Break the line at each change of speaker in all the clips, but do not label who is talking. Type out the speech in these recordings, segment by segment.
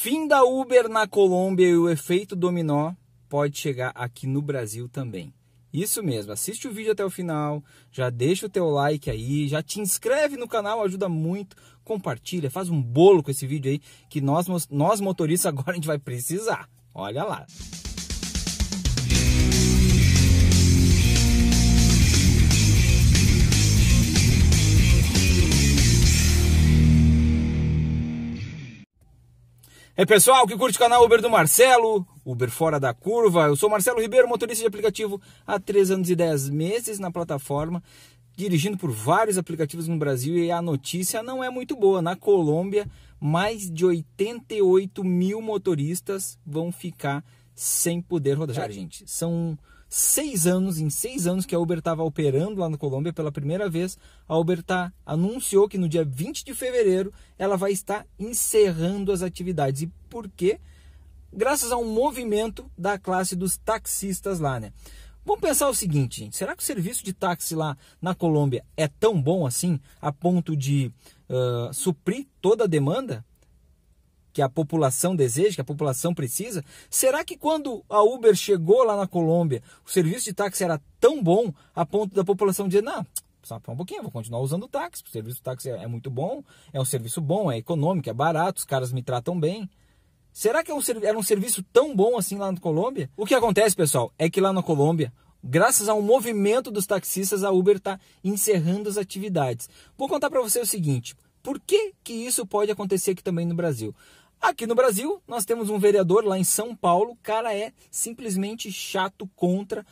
fim da Uber na Colômbia e o efeito dominó pode chegar aqui no Brasil também. Isso mesmo, assiste o vídeo até o final, já deixa o teu like aí, já te inscreve no canal, ajuda muito, compartilha, faz um bolo com esse vídeo aí que nós nós motoristas agora a gente vai precisar. Olha lá. É pessoal que curte o canal Uber do Marcelo, Uber Fora da Curva. Eu sou Marcelo Ribeiro, motorista de aplicativo há 3 anos e 10 meses na plataforma, dirigindo por vários aplicativos no Brasil e a notícia não é muito boa. Na Colômbia, mais de 88 mil motoristas vão ficar sem poder rodajar, é. gente. São seis anos, em seis anos que a Uber estava operando lá na Colômbia pela primeira vez, a Uber tá, anunciou que no dia 20 de fevereiro ela vai estar encerrando as atividades. E por quê? Graças a um movimento da classe dos taxistas lá, né? Vamos pensar o seguinte, gente, será que o serviço de táxi lá na Colômbia é tão bom assim, a ponto de uh, suprir toda a demanda? que a população deseja, que a população precisa? Será que quando a Uber chegou lá na Colômbia, o serviço de táxi era tão bom a ponto da população dizer, não, só um pouquinho, vou continuar usando o táxi, o serviço do táxi é, é muito bom, é um serviço bom, é econômico, é barato, os caras me tratam bem. Será que é era um serviço tão bom assim lá na Colômbia? O que acontece, pessoal, é que lá na Colômbia, graças a um movimento dos taxistas, a Uber está encerrando as atividades. Vou contar para você o seguinte: por que, que isso pode acontecer aqui também no Brasil? Aqui no Brasil, nós temos um vereador lá em São Paulo, o cara é simplesmente chato contra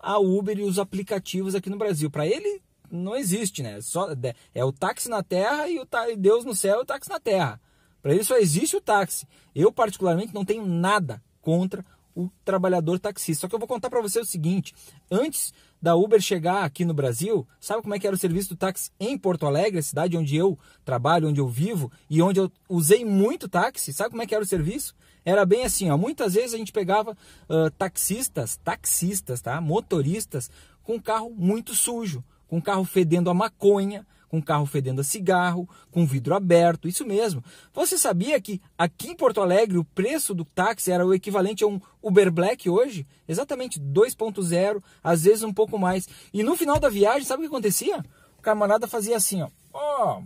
a Uber e os aplicativos aqui no Brasil. Para ele, não existe, né? Só, é, é o táxi na terra e o Deus no céu e é o táxi na terra. Para ele só existe o táxi. Eu, particularmente, não tenho nada contra o trabalhador taxista. Só que eu vou contar para você o seguinte: antes da Uber chegar aqui no Brasil, sabe como é que era o serviço do táxi em Porto Alegre, a cidade onde eu trabalho, onde eu vivo e onde eu usei muito táxi? Sabe como é que era o serviço? Era bem assim, ó, muitas vezes a gente pegava uh, taxistas, taxistas, tá? Motoristas com carro muito sujo, com carro fedendo a maconha, com carro fedendo a cigarro, com vidro aberto, isso mesmo. Você sabia que aqui em Porto Alegre o preço do táxi era o equivalente a um Uber Black hoje? Exatamente 2.0, às vezes um pouco mais. E no final da viagem, sabe o que acontecia? O camarada fazia assim, ó, ó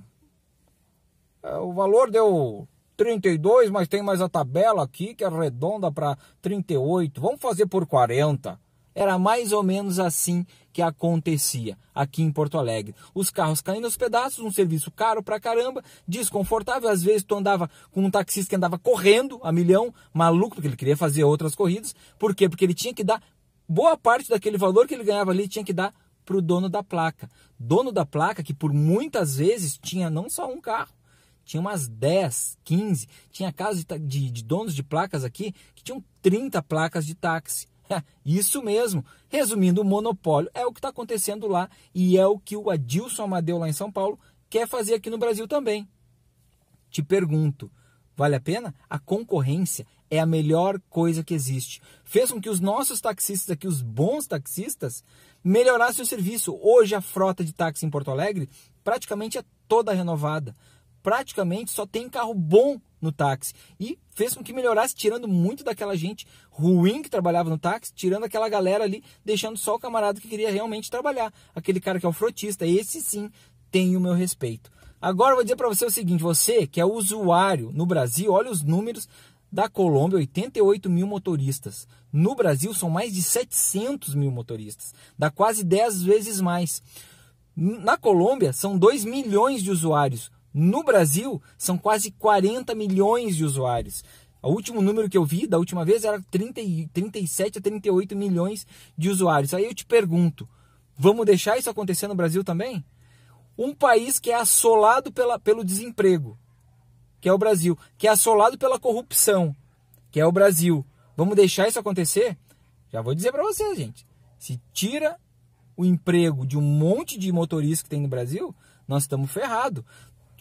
oh, o valor deu 32, mas tem mais a tabela aqui que arredonda é para 38. Vamos fazer por 40. Era mais ou menos assim que acontecia aqui em Porto Alegre. Os carros caindo aos pedaços, um serviço caro pra caramba, desconfortável. Às vezes tu andava com um taxista que andava correndo a milhão, maluco, porque ele queria fazer outras corridas. Por quê? Porque ele tinha que dar boa parte daquele valor que ele ganhava ali, tinha que dar para o dono da placa. Dono da placa que por muitas vezes tinha não só um carro, tinha umas 10, 15. Tinha casos de, de, de donos de placas aqui que tinham 30 placas de táxi. Isso mesmo. Resumindo, o monopólio é o que está acontecendo lá e é o que o Adilson Amadeu lá em São Paulo quer fazer aqui no Brasil também. Te pergunto, vale a pena? A concorrência é a melhor coisa que existe. Fez com que os nossos taxistas aqui, os bons taxistas, melhorassem o serviço. Hoje a frota de táxi em Porto Alegre praticamente é toda renovada praticamente só tem carro bom no táxi. E fez com que melhorasse, tirando muito daquela gente ruim que trabalhava no táxi, tirando aquela galera ali, deixando só o camarada que queria realmente trabalhar. Aquele cara que é o frotista, esse sim tem o meu respeito. Agora vou dizer para você o seguinte: você que é usuário no Brasil, olha os números da Colômbia, 88 mil motoristas. No Brasil são mais de 700 mil motoristas, dá quase 10 vezes mais. Na Colômbia são 2 milhões de usuários no Brasil, são quase 40 milhões de usuários. O último número que eu vi da última vez era 30, 37 a 38 milhões de usuários. Aí eu te pergunto: vamos deixar isso acontecer no Brasil também? Um país que é assolado pela, pelo desemprego, que é o Brasil, que é assolado pela corrupção, que é o Brasil. Vamos deixar isso acontecer? Já vou dizer para vocês, gente. Se tira o emprego de um monte de motoristas que tem no Brasil, nós estamos ferrados.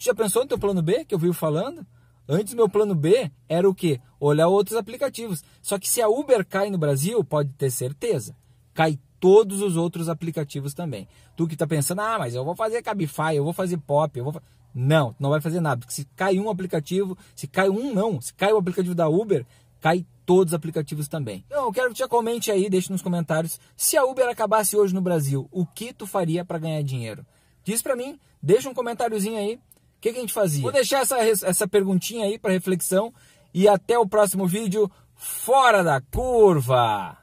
Tu já pensou no teu plano B que eu vi falando? Antes meu plano B era o quê? Olhar outros aplicativos. Só que se a Uber cai no Brasil, pode ter certeza, cai todos os outros aplicativos também. Tu que tá pensando, ah, mas eu vou fazer Cabify, eu vou fazer Pop, eu vou fa... Não, não vai fazer nada, porque se cai um aplicativo, se cai um não, se cai o aplicativo da Uber, cai todos os aplicativos também. Então, eu quero que tu já comente aí, deixe nos comentários, se a Uber acabasse hoje no Brasil, o que tu faria para ganhar dinheiro? Diz para mim, deixa um comentáriozinho aí, que, que a gente fazia? Vou deixar essa, essa perguntinha aí para reflexão e até o próximo vídeo. Fora da curva!